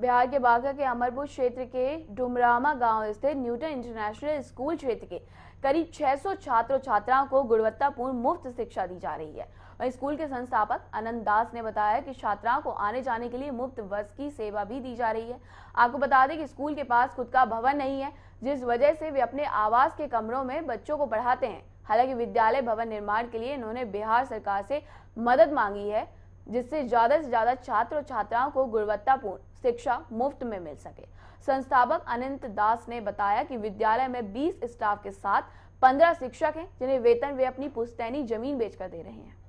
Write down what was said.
बिहार के बांका के अमरपुर क्षेत्र के डुमरामा गांव स्थित न्यूटन इंटरनेशनल स्कूल क्षेत्र के करीब 600 छात्रों छात्राओं को गुणवत्तापूर्ण मुफ्त शिक्षा दी जा रही है वहीं स्कूल के संस्थापक अनंत दास ने बताया कि छात्राओं को आने जाने के लिए मुफ्त बस की सेवा भी दी जा रही है आपको बता दें कि स्कूल के पास खुद का भवन नहीं है जिस वजह से वे अपने आवास के कमरों में बच्चों को पढ़ाते हैं हालांकि विद्यालय भवन निर्माण के लिए इन्होंने बिहार सरकार से मदद मांगी है जिससे ज्यादा से ज्यादा छात्र और छात्राओं को गुणवत्तापूर्ण शिक्षा मुफ्त में मिल सके संस्थापक अनंत दास ने बताया कि विद्यालय में 20 स्टाफ के साथ 15 शिक्षक हैं जिन्हें वेतन वे अपनी पुस्तैनी जमीन बेचकर दे रहे हैं